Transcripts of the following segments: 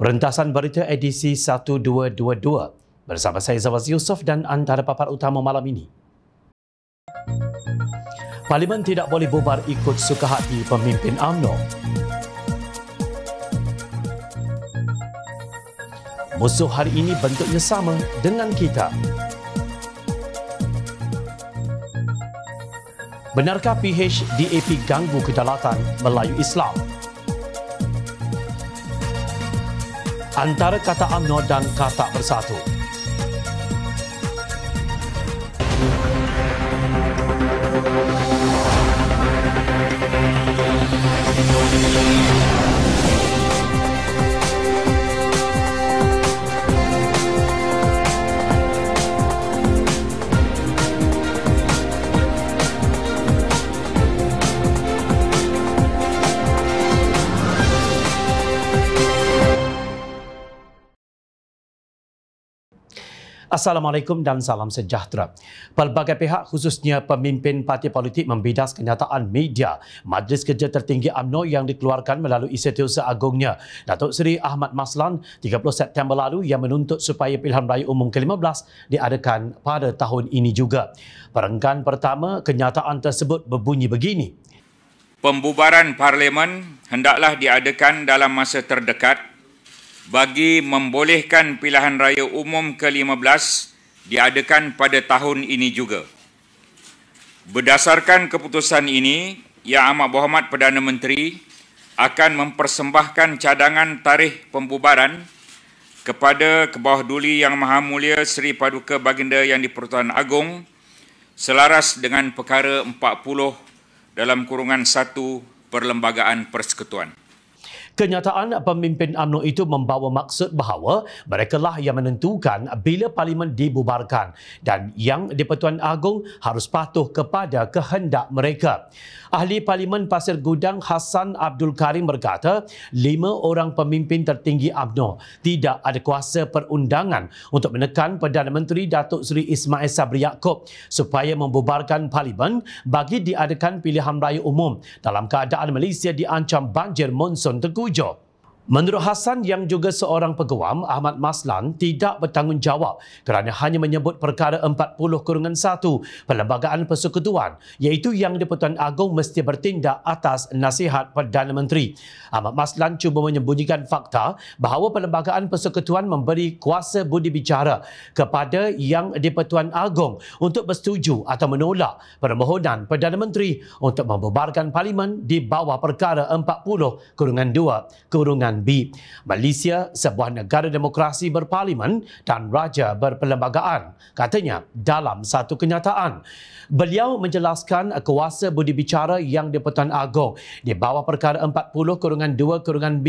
Rentasan Berita edisi 1222 bersama saya Zawaz Yusof dan antara papar utama malam ini. Parlimen tidak boleh bubar ikut suka hati pemimpin AMNO. Musuh hari ini bentuknya sama dengan kita. Benarkah PH DAP ganggu kedalatan Melayu Islam? antara kata UMNO dan kata bersatu. Assalamualaikum dan salam sejahtera. Pelbagai pihak khususnya pemimpin parti politik membidas kenyataan media Majlis Kerja Tertinggi UMNO yang dikeluarkan melalui setiausaha agungnya Datuk Seri Ahmad Maslan 30 September lalu yang menuntut supaya pilihan raya umum ke-15 diadakan pada tahun ini juga. Perenggan pertama kenyataan tersebut berbunyi begini. Pembubaran parlimen hendaklah diadakan dalam masa terdekat bagi membolehkan pilihan raya umum ke-15 diadakan pada tahun ini juga. Berdasarkan keputusan ini, Yang Amat Berhormat Perdana Menteri akan mempersembahkan cadangan tarikh pembubaran kepada kebawah duli Yang Maha Mulia Seri Paduka Baginda Yang di-Pertuan Agong selaras dengan perkara 40 dalam kurungan 1 Perlembagaan Persekutuan. Kenyataan pemimpin UMNO itu membawa maksud bahawa merekalah yang menentukan bila parlimen dibubarkan dan yang di-Pertuan Agong harus patuh kepada kehendak mereka. Ahli Parlimen Pasir Gudang Hassan Abdul Karim berkata, lima orang pemimpin tertinggi UMNO tidak ada kuasa perundangan untuk menekan Perdana Menteri Datuk Seri Ismail Sabri Yaakob supaya membubarkan parlimen bagi diadakan pilihan raya umum dalam keadaan Malaysia diancam banjir monsun teguh Job. Menurut Hasan yang juga seorang peguam, Ahmad Maslan tidak bertanggungjawab kerana hanya menyebut perkara 40-1 Perlembagaan Persekutuan iaitu yang di-Pertuan Agong mesti bertindak atas nasihat Perdana Menteri. Ahmad Maslan cuba menyembunyikan fakta bahawa Perlembagaan Persekutuan memberi kuasa budi bicara kepada yang di-Pertuan Agong untuk bersetuju atau menolak permohonan Perdana Menteri untuk membebarkan Parlimen di bawah perkara 40-2 kurungan 2 kurungan 2. B. Malaysia sebuah negara demokrasi berparlimen dan raja berperlembagaan, katanya dalam satu kenyataan. Beliau menjelaskan kuasa budi bicara yang di-Pertuan Agong di bawah perkara 40-2-B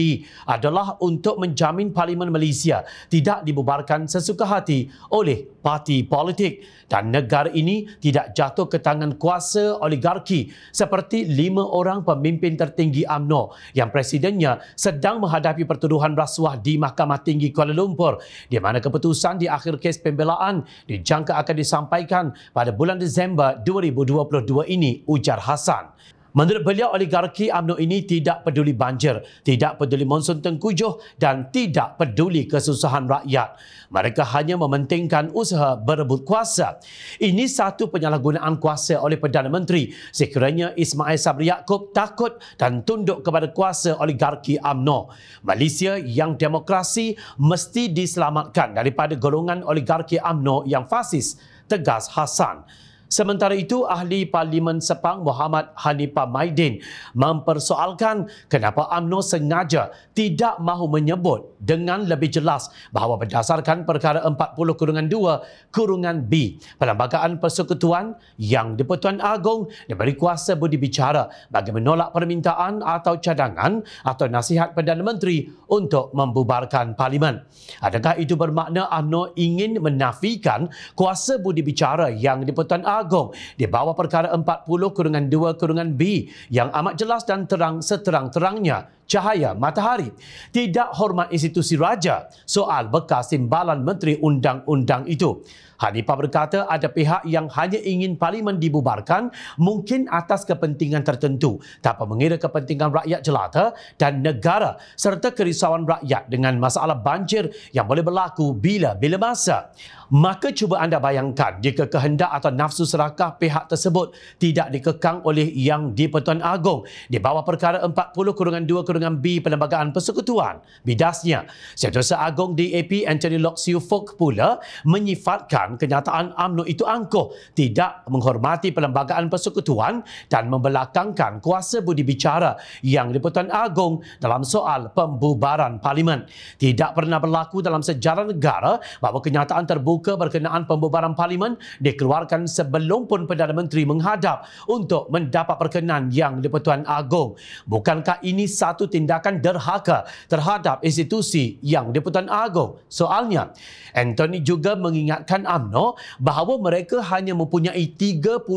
adalah untuk menjamin Parlimen Malaysia tidak dibubarkan sesuka hati oleh parti politik dan negara ini tidak jatuh ke tangan kuasa oligarki seperti lima orang pemimpin tertinggi AMNO yang presidennya sedang menghadapi menghadapi pertuduhan rasuah di Mahkamah Tinggi Kuala Lumpur di mana keputusan di akhir kes pembelaan dijangka akan disampaikan pada bulan Disember 2022 ini ujar Hassan. Menurut beliau, oligarki UMNO ini tidak peduli banjir, tidak peduli monsun tengkujuh dan tidak peduli kesusahan rakyat. Mereka hanya mementingkan usaha berebut kuasa. Ini satu penyalahgunaan kuasa oleh Perdana Menteri sekiranya Ismail Sabri Yaakob takut dan tunduk kepada kuasa oligarki UMNO. Malaysia yang demokrasi mesti diselamatkan daripada golongan oligarki UMNO yang fasis, tegas Hassan. Sementara itu, ahli Parlimen Sepang Muhammad Hanifah Maidin mempersoalkan kenapa UMNO sengaja tidak mahu menyebut dengan lebih jelas bahawa berdasarkan perkara 40 kurungan 2 kurungan B, Perlembagaan Persekutuan yang di-Pertuan Agong diberi kuasa budi bicara bagi menolak permintaan atau cadangan atau nasihat Perdana Menteri untuk membubarkan Parlimen. Adakah itu bermakna UMNO ingin menafikan kuasa budi bicara yang di-Pertuan Agong agung di bawah perkara 40 kurungan 2 kurungan B yang amat jelas dan terang seterang-terangnya cahaya matahari. Tidak hormat institusi raja soal bekas simbalan menteri undang-undang itu. Hanifah berkata ada pihak yang hanya ingin parlimen dibubarkan mungkin atas kepentingan tertentu tanpa mengira kepentingan rakyat jelata dan negara serta kerisauan rakyat dengan masalah banjir yang boleh berlaku bila-bila masa. Maka cuba anda bayangkan jika kehendak atau nafsu serakah pihak tersebut tidak dikekang oleh Yang di-Pertuan Agong di bawah perkara 40-2-B Perlembagaan Persekutuan, bidasnya. Setiausaha Agong DAP Anthony Locke Siu Fok pula menyifatkan kenyataan UMNO itu angkuh tidak menghormati Perlembagaan Persekutuan dan membelakangkan kuasa budi bicara Yang di-Pertuan Agong dalam soal pembubaran Parlimen. Tidak pernah berlaku dalam sejarah negara bahawa kenyataan terbuka terbuka berkenaan pembubaran parlimen dikeluarkan sebelum pun Perdana Menteri menghadap untuk mendapat perkenan yang di agung. Bukankah ini satu tindakan derhaka terhadap institusi yang di agung? Soalnya, Anthony juga mengingatkan Amno bahawa mereka hanya mempunyai 38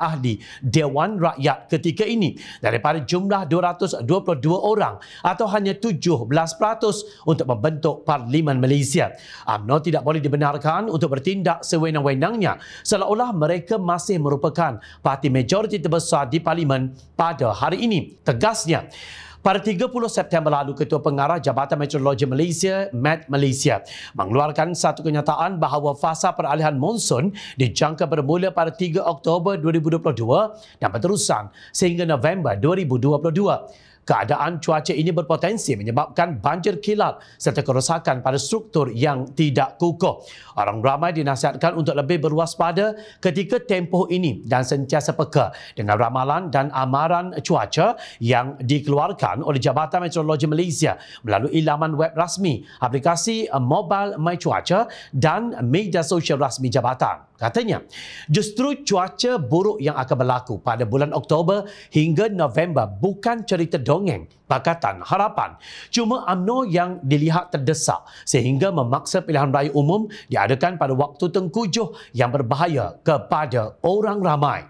ahli Dewan Rakyat ketika ini daripada jumlah 222 orang atau hanya 17% untuk membentuk Parlimen Malaysia. Amno tidak boleh dibenarkan kekuasaan untuk bertindak sewenang-wenangnya seolah-olah mereka masih merupakan parti majoriti terbesar di parlimen pada hari ini tegasnya pada 30 September lalu, Ketua Pengarah Jabatan Meteorologi Malaysia, MET Malaysia, mengeluarkan satu kenyataan bahawa fasa peralihan monsun dijangka bermula pada 3 Oktober 2022 dan berterusan sehingga November 2022. Keadaan cuaca ini berpotensi menyebabkan banjir kilat serta kerosakan pada struktur yang tidak kukuh. Orang ramai dinasihatkan untuk lebih berwaspada ketika tempoh ini dan sentiasa peka dengan ramalan dan amaran cuaca yang dikeluarkan oleh Jabatan Meteorologi Malaysia melalui laman web rasmi, aplikasi mobile My Cuaca dan media sosial rasmi jabatan. Katanya, justru cuaca buruk yang akan berlaku pada bulan Oktober hingga November bukan cerita dong dongeng, pakatan, harapan cuma UMNO yang dilihat terdesak sehingga memaksa pilihan raya umum diadakan pada waktu tengkujuh yang berbahaya kepada orang ramai.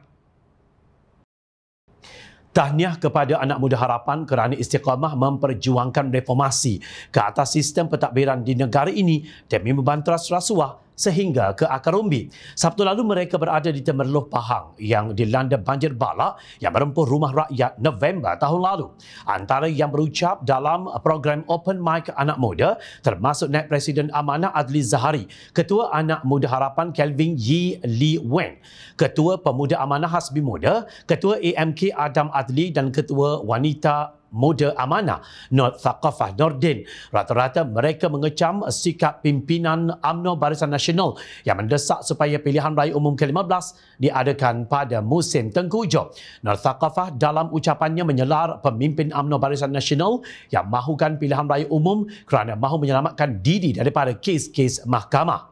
Tahniah kepada anak muda harapan kerana istiqamah memperjuangkan reformasi ke atas sistem pentadbiran di negara ini demi membantras rasuah sehingga ke akar umbi. Sabtu lalu mereka berada di Temerloh Pahang yang dilanda banjir bala yang merempuh rumah rakyat November tahun lalu. Antara yang berucap dalam program Open Mic Anak Muda termasuk Net Presiden Amanah Adli Zahari, Ketua Anak Muda Harapan Kelvin Yi Lee Wen, Ketua Pemuda Amanah Hasbi Muda, Ketua AMK Adam Adli dan Ketua Wanita Muda Amanah, Nord Thaqafah Nordin. Rata-rata mereka mengecam sikap pimpinan UMNO Barisan Nasional yang mendesak supaya pilihan raya umum ke-15 diadakan pada musim tengkujuh. Nord Thaqafah dalam ucapannya menyelar pemimpin UMNO Barisan Nasional yang mahukan pilihan raya umum kerana mahu menyelamatkan diri daripada kes-kes mahkamah.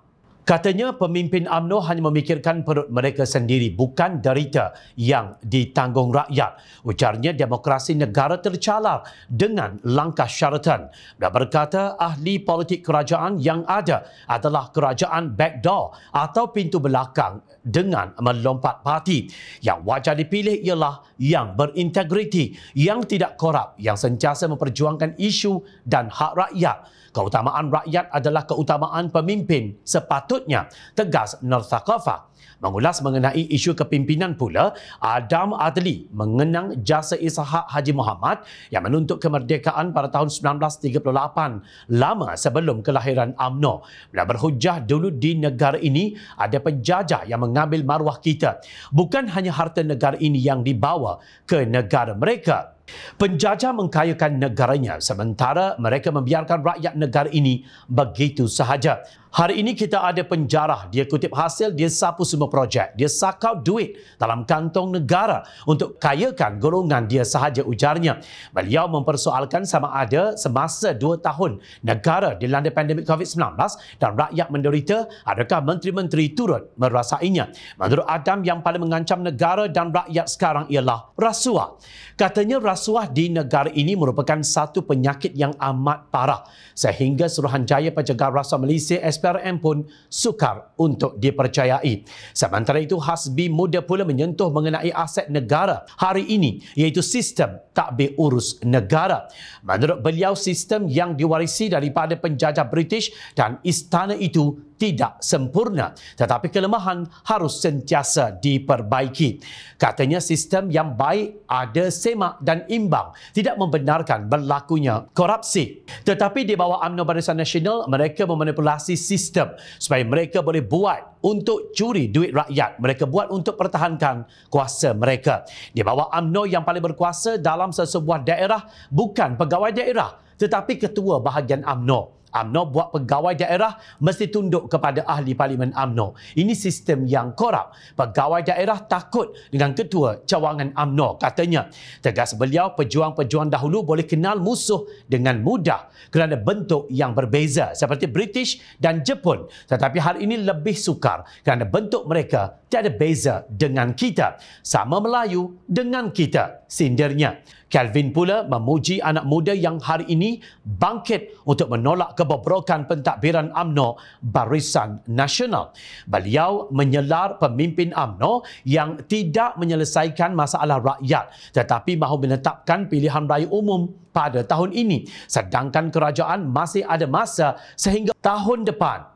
Katanya pemimpin AMNO hanya memikirkan perut mereka sendiri bukan derita yang ditanggung rakyat. Ucarnya demokrasi negara tercalar dengan langkah syaratan. Dan berkata ahli politik kerajaan yang ada adalah kerajaan backdoor atau pintu belakang dengan melompat parti. Yang wajar dipilih ialah yang berintegriti, yang tidak korup, yang sentiasa memperjuangkan isu dan hak rakyat. Keutamaan rakyat adalah keutamaan pemimpin sepatutnya selanjutnya, tegas Nur Thaqafah. Mengulas mengenai isu kepimpinan pula, Adam Adli mengenang jasa Ishak Haji Muhammad yang menuntut kemerdekaan pada tahun 1938, lama sebelum kelahiran UMNO. Bila berhujah dulu di negara ini, ada penjajah yang mengambil maruah kita. Bukan hanya harta negara ini yang dibawa ke negara mereka. Penjajah mengkayakan negaranya sementara mereka membiarkan rakyat negara ini begitu sahaja. Hari ini kita ada penjarah, dia kutip hasil, dia sapu semua semua projek. Dia suck out duit dalam kantong negara untuk kayakan golongan dia sahaja ujarnya. Beliau mempersoalkan sama ada semasa dua tahun negara dilanda pandemik COVID-19 dan rakyat menderita, adakah menteri-menteri turut merasainya? Menurut Adam, yang paling mengancam negara dan rakyat sekarang ialah rasuah. Katanya rasuah di negara ini merupakan satu penyakit yang amat parah sehingga Suruhanjaya Pencegah Rasuah Malaysia SPRM pun sukar untuk dipercayai. Sementara itu, Hasbi Muda pula menyentuh mengenai aset negara hari ini iaitu sistem takbir urus negara. Menurut beliau, sistem yang diwarisi daripada penjajah British dan istana itu tidak sempurna tetapi kelemahan harus sentiasa diperbaiki. Katanya sistem yang baik ada semak dan imbang tidak membenarkan berlakunya korupsi. Tetapi di bawah UMNO Barisan Nasional mereka memanipulasi sistem supaya mereka boleh buat untuk curi duit rakyat. Mereka buat untuk pertahankan kuasa mereka. Di bawah UMNO yang paling berkuasa dalam sesebuah daerah bukan pegawai daerah tetapi ketua bahagian UMNO. UMNO buat pegawai daerah mesti tunduk kepada ahli parlimen UMNO. Ini sistem yang korup. Pegawai daerah takut dengan ketua cawangan UMNO katanya. Tegas beliau pejuang-pejuang dahulu boleh kenal musuh dengan mudah kerana bentuk yang berbeza seperti British dan Jepun. Tetapi hal ini lebih sukar kerana bentuk mereka tiada beza dengan kita. Sama Melayu dengan kita sindirnya. Calvin pula memuji anak muda yang hari ini bangkit untuk menolak kebobrokan pentadbiran AMNO Barisan Nasional. Beliau menyelar pemimpin AMNO yang tidak menyelesaikan masalah rakyat tetapi mahu menetapkan pilihan raya umum pada tahun ini sedangkan kerajaan masih ada masa sehingga tahun depan.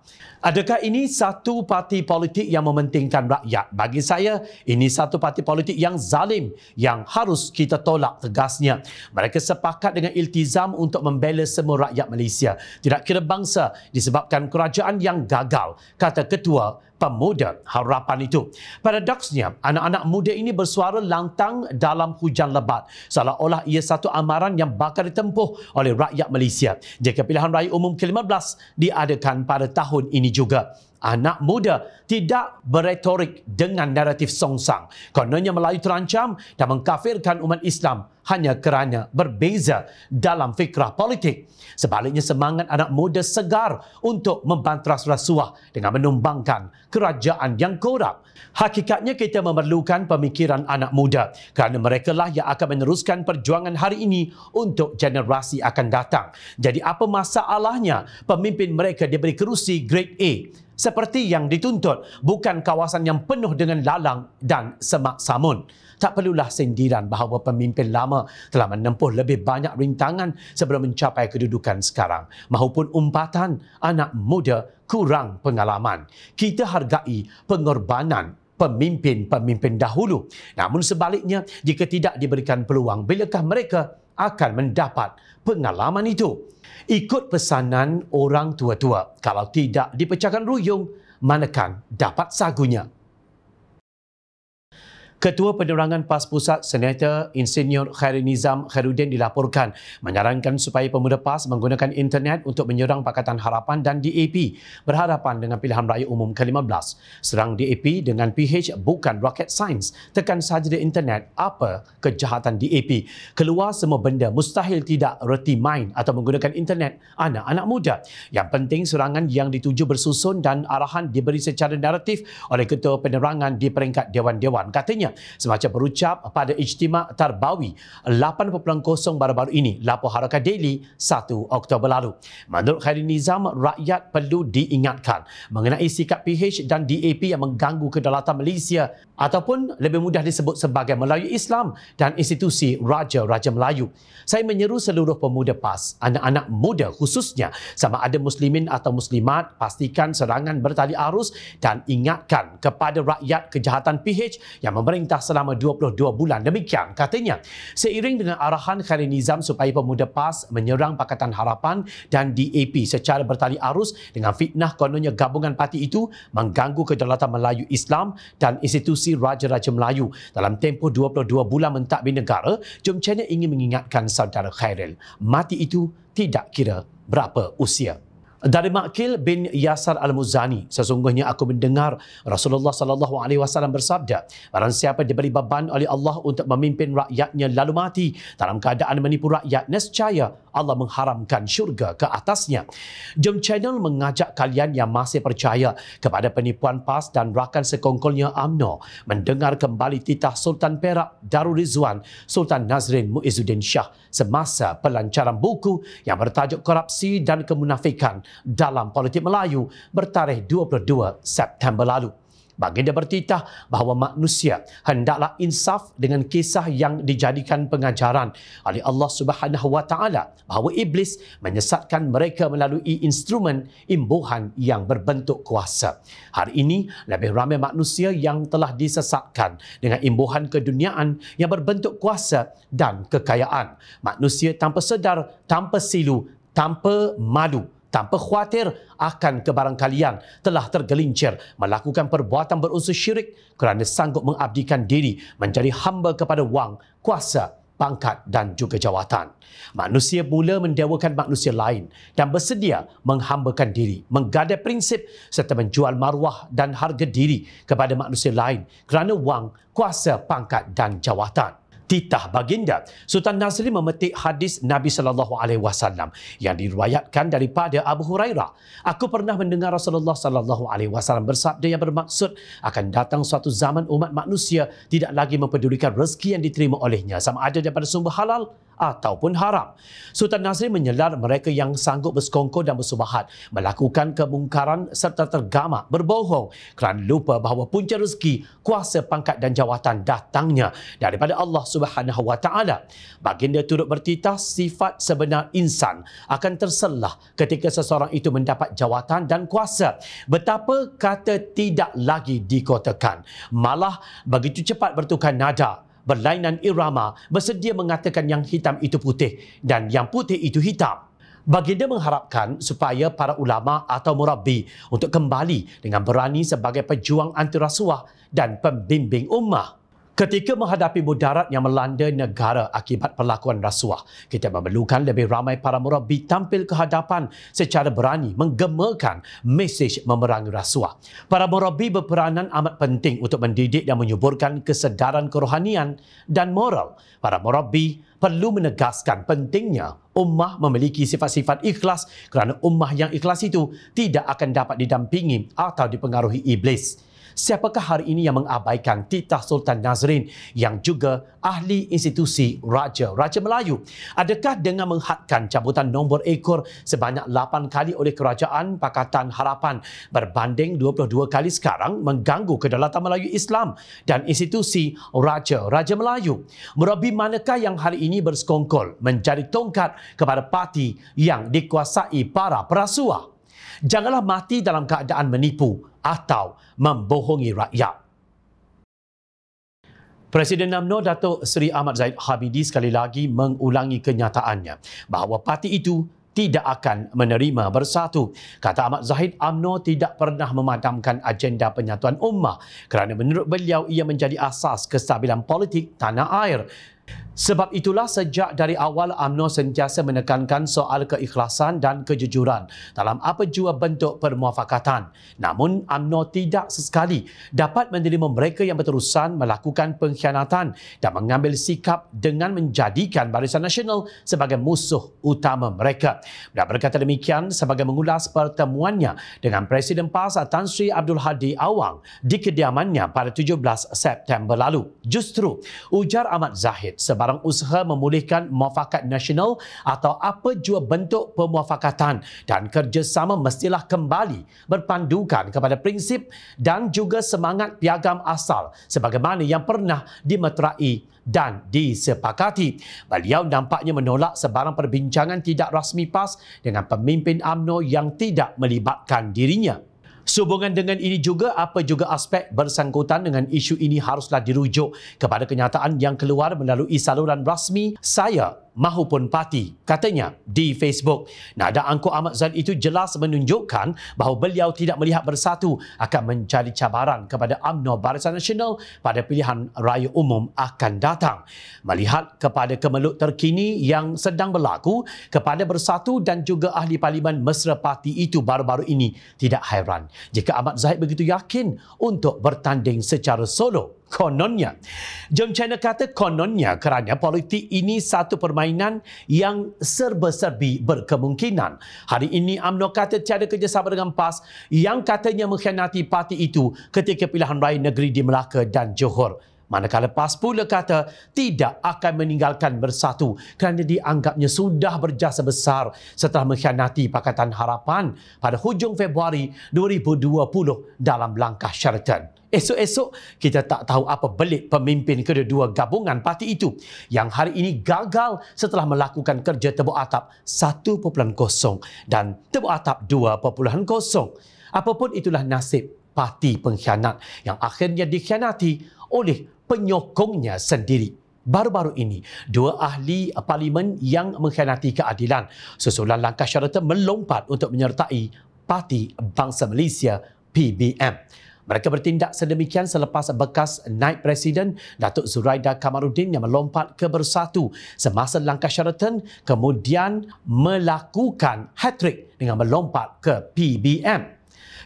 Adakah ini satu parti politik yang mementingkan rakyat? Bagi saya, ini satu parti politik yang zalim yang harus kita tolak tegasnya. Mereka sepakat dengan iltizam untuk membela semua rakyat Malaysia. Tidak kira bangsa disebabkan kerajaan yang gagal, kata Ketua pemuda harapan itu. Paradoksnya, anak-anak muda ini bersuara lantang dalam hujan lebat. Seolah-olah ia satu amaran yang bakal ditempuh oleh rakyat Malaysia jika pilihan raya umum ke-15 diadakan pada tahun ini juga. Anak muda tidak beretorik dengan naratif songsang. Kononnya Melayu terancam dan mengkafirkan umat Islam hanya kerana berbeza dalam fikrah politik. Sebaliknya semangat anak muda segar untuk membantras rasuah dengan menumbangkan kerajaan yang korup. Hakikatnya kita memerlukan pemikiran anak muda kerana mereka lah yang akan meneruskan perjuangan hari ini untuk generasi akan datang. Jadi apa masalahnya pemimpin mereka diberi kerusi grade A? Seperti yang dituntut, bukan kawasan yang penuh dengan lalang dan semak samun. Tak perlulah sindiran bahawa pemimpin lama telah menempuh lebih banyak rintangan sebelum mencapai kedudukan sekarang. Mahupun umpatan anak muda kurang pengalaman. Kita hargai pengorbanan pemimpin-pemimpin dahulu. Namun sebaliknya, jika tidak diberikan peluang, bilakah mereka akan mendapat pengalaman itu? Ikut pesanan orang tua-tua, kalau tidak dipecahkan ruyung, manakan dapat sagunya? Ketua Penerangan PAS Pusat Senator Insinyur Khairi Nizam Khairuddin dilaporkan menyarankan supaya pemuda PAS menggunakan internet untuk menyerang Pakatan Harapan dan DAP berhadapan dengan pilihan raya umum ke-15. Serang DAP dengan PH bukan rocket science. Tekan sahaja di internet apa kejahatan DAP. Keluar semua benda mustahil tidak reti main atau menggunakan internet anak-anak muda. Yang penting serangan yang dituju bersusun dan arahan diberi secara naratif oleh Ketua Penerangan di peringkat Dewan-Dewan. Katanya Semacam berucap pada Ijtimak Tarbawi 8.0 baru-baru ini, Lapor Harakat Daily 1 Oktober lalu. Menurut Khairi Nizam, rakyat perlu diingatkan mengenai sikap PH dan DAP yang mengganggu kedaulatan Malaysia ataupun lebih mudah disebut sebagai Melayu Islam dan institusi Raja-Raja Melayu. Saya menyeru seluruh pemuda PAS, anak-anak muda khususnya sama ada muslimin atau muslimat pastikan serangan bertali arus dan ingatkan kepada rakyat kejahatan PH yang memberi pemerintah selama 22 bulan. Demikian katanya. Seiring dengan arahan Khairi Nizam supaya pemuda PAS menyerang Pakatan Harapan dan DAP secara bertali arus dengan fitnah kononnya gabungan parti itu mengganggu kedaulatan Melayu Islam dan institusi Raja-Raja Melayu dalam tempoh 22 bulan mentadbir negara, Jom Chenya ingin mengingatkan saudara Khairil, mati itu tidak kira berapa usia dari Makil bin Yasar Al-Muzani sesungguhnya aku mendengar Rasulullah sallallahu alaihi wasallam bersabda barang siapa diberi beban oleh Allah untuk memimpin rakyatnya lalu mati dalam keadaan menipu rakyat nescaya Allah mengharamkan syurga ke atasnya Jom Channel mengajak kalian yang masih percaya kepada penipuan PAS dan rakan sekongkolnya AMNO mendengar kembali titah Sultan Perak Darul Rizwan Sultan Nazrin Muizuddin Shah semasa pelancaran buku yang bertajuk Korupsi dan Kemunafikan dalam Politik Melayu bertarikh 22 September lalu. Baginda bertitah bahawa manusia hendaklah insaf dengan kisah yang dijadikan pengajaran oleh Allah Subhanahu wa taala bahawa iblis menyesatkan mereka melalui instrumen imbuhan yang berbentuk kuasa. Hari ini lebih ramai manusia yang telah disesatkan dengan imbuhan keduniaan yang berbentuk kuasa dan kekayaan. Manusia tanpa sedar, tanpa silu, tanpa madu tanpa khawatir akan kebarangkalian telah tergelincir melakukan perbuatan berunsur syirik kerana sanggup mengabdikan diri menjadi hamba kepada wang, kuasa, pangkat dan juga jawatan. Manusia mula mendewakan manusia lain dan bersedia menghambakan diri, menggadai prinsip serta menjual maruah dan harga diri kepada manusia lain kerana wang, kuasa, pangkat dan jawatan titah baginda. Sultan Nasri memetik hadis Nabi sallallahu alaihi wasallam yang diriwayatkan daripada Abu Hurairah. Aku pernah mendengar Rasulullah sallallahu alaihi wasallam bersabda yang bermaksud akan datang suatu zaman umat manusia tidak lagi mempedulikan rezeki yang diterima olehnya sama ada daripada sumber halal ataupun haram. Sultan Nasri menyelar mereka yang sanggup bersekongkol dan bersubahat, melakukan kemungkaran serta tergamak, berbohong kerana lupa bahawa punca rezeki, kuasa, pangkat dan jawatan datangnya daripada Allah Subhanahu Wa Baginda turut bertitah sifat sebenar insan akan terselah ketika seseorang itu mendapat jawatan dan kuasa. Betapa kata tidak lagi dikotakan. Malah begitu cepat bertukar nada berlainan irama bersedia mengatakan yang hitam itu putih dan yang putih itu hitam. Baginda mengharapkan supaya para ulama atau murabi untuk kembali dengan berani sebagai pejuang anti rasuah dan pembimbing ummah. Ketika menghadapi mudarat yang melanda negara akibat perlakuan rasuah, kita memerlukan lebih ramai para murabi tampil ke hadapan secara berani menggemakan mesej memerangi rasuah. Para murabi berperanan amat penting untuk mendidik dan menyuburkan kesedaran kerohanian dan moral. Para murabi perlu menegaskan pentingnya ummah memiliki sifat-sifat ikhlas kerana ummah yang ikhlas itu tidak akan dapat didampingi atau dipengaruhi iblis. Siapakah hari ini yang mengabaikan titah Sultan Nazrin yang juga ahli institusi Raja, Raja Melayu? Adakah dengan menghadkan cabutan nombor ekor sebanyak 8 kali oleh Kerajaan Pakatan Harapan berbanding 22 kali sekarang mengganggu kedaulatan Melayu Islam dan institusi Raja, Raja Melayu? Merabi manakah yang hari ini bersekongkol menjadi tongkat kepada parti yang dikuasai para perasuah? Janganlah mati dalam keadaan menipu atau membohongi rakyat. Presiden UMNO Datuk Seri Ahmad Zaid Habidi sekali lagi mengulangi kenyataannya bahawa parti itu tidak akan menerima bersatu. Kata Ahmad Zahid, UMNO tidak pernah memadamkan agenda penyatuan ummah kerana menurut beliau ia menjadi asas kestabilan politik tanah air. Sebab itulah sejak dari awal UMNO sentiasa menekankan soal keikhlasan dan kejujuran dalam apa jua bentuk permuafakatan. Namun UMNO tidak sesekali dapat menerima mereka yang berterusan melakukan pengkhianatan dan mengambil sikap dengan menjadikan Barisan Nasional sebagai musuh utama mereka. Dan berkata demikian sebagai mengulas pertemuannya dengan Presiden PAS Tan Sri Abdul Hadi Awang di kediamannya pada 17 September lalu. Justru ujar Ahmad Zahid sakit. Sebarang usaha memulihkan muafakat nasional atau apa jua bentuk pemuafakatan dan kerjasama mestilah kembali berpandukan kepada prinsip dan juga semangat piagam asal sebagaimana yang pernah dimeterai dan disepakati. Beliau nampaknya menolak sebarang perbincangan tidak rasmi PAS dengan pemimpin AMNO yang tidak melibatkan dirinya. Sehubungan dengan ini juga, apa juga aspek bersangkutan dengan isu ini haruslah dirujuk kepada kenyataan yang keluar melalui saluran rasmi saya mahupun parti katanya di Facebook. Nada Angku Ahmad Zal itu jelas menunjukkan bahawa beliau tidak melihat bersatu akan mencari cabaran kepada UMNO Barisan Nasional pada pilihan raya umum akan datang. Melihat kepada kemeluk terkini yang sedang berlaku kepada bersatu dan juga ahli parlimen mesra parti itu baru-baru ini tidak hairan jika Ahmad Zahid begitu yakin untuk bertanding secara solo kononnya. John China kata kononnya kerana politik ini satu permainan yang serba-serbi berkemungkinan. Hari ini UMNO kata tiada kerjasama dengan PAS yang katanya mengkhianati parti itu ketika pilihan raya negeri di Melaka dan Johor. Manakala PAS pula kata tidak akan meninggalkan bersatu kerana dianggapnya sudah berjasa besar setelah mengkhianati Pakatan Harapan pada hujung Februari 2020 dalam langkah syaratan. Esok-esok kita tak tahu apa belit pemimpin kedua-dua gabungan parti itu yang hari ini gagal setelah melakukan kerja tebu atap 1.0 dan tebu atap 2.0. Apapun itulah nasib parti pengkhianat yang akhirnya dikhianati oleh penyokongnya sendiri. Baru-baru ini, dua ahli parlimen yang mengkhianati keadilan susulan langkah syarata melompat untuk menyertai Parti Bangsa Malaysia PBM. Mereka bertindak sedemikian selepas bekas naib presiden Datuk Zuraida Kamarudin yang melompat ke bersatu semasa langkah Sheraton kemudian melakukan hat-trick dengan melompat ke PBM.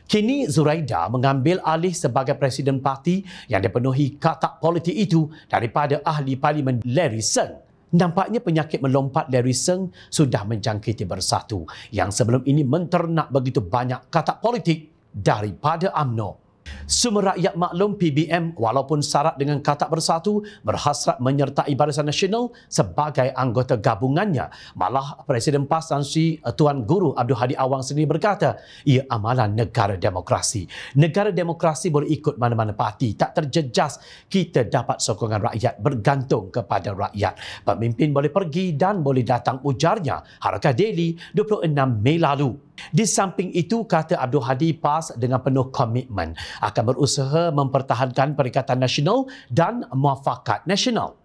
Kini Zuraida mengambil alih sebagai presiden parti yang dipenuhi katak politik itu daripada ahli parlimen Larry Seng. Nampaknya penyakit melompat Larry Seng sudah menjangkiti bersatu yang sebelum ini menternak begitu banyak katak politik daripada AMNO. Semua rakyat maklum PBM walaupun syarat dengan kata bersatu berhasrat menyertai Barisan Nasional sebagai anggota gabungannya. Malah Presiden PAS Tan Sri eh, Tuan Guru Abdul Hadi Awang sendiri berkata ia amalan negara demokrasi. Negara demokrasi boleh ikut mana-mana parti. Tak terjejas kita dapat sokongan rakyat bergantung kepada rakyat. Pemimpin boleh pergi dan boleh datang ujarnya. Harakah Delhi 26 Mei lalu. Di samping itu, kata Abdul Hadi PAS dengan penuh komitmen akan berusaha mempertahankan Perikatan Nasional dan Muafakat Nasional.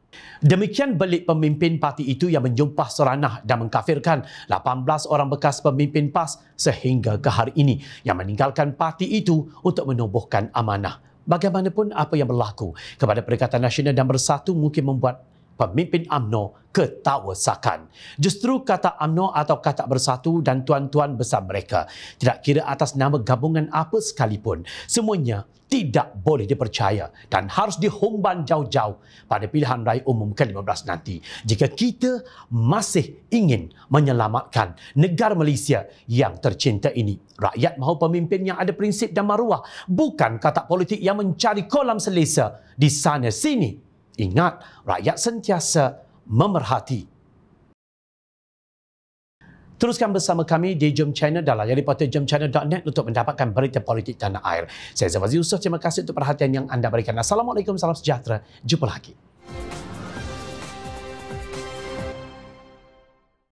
Demikian belik pemimpin parti itu yang menjumpah seranah dan mengkafirkan 18 orang bekas pemimpin PAS sehingga ke hari ini yang meninggalkan parti itu untuk menubuhkan amanah. Bagaimanapun apa yang berlaku kepada Perikatan Nasional dan Bersatu mungkin membuat pemimpin UMNO ketawasakan. Justru kata Amno atau kata bersatu dan tuan-tuan besar mereka, tidak kira atas nama gabungan apa sekalipun, semuanya tidak boleh dipercaya dan harus dihumban jauh-jauh pada pilihan raya umum ke-15 nanti jika kita masih ingin menyelamatkan negara Malaysia yang tercinta ini. Rakyat mahu pemimpin yang ada prinsip dan maruah, bukan katak politik yang mencari kolam selesa di sana sini. Ingat, rakyat sentiasa memerhati. Teruskan bersama kami di Jom China dan layar reporter jomchina.net untuk mendapatkan berita politik tanah air. Saya Zafazi Yusof, terima kasih untuk perhatian yang anda berikan. Assalamualaikum, salam sejahtera. Jumpa lagi.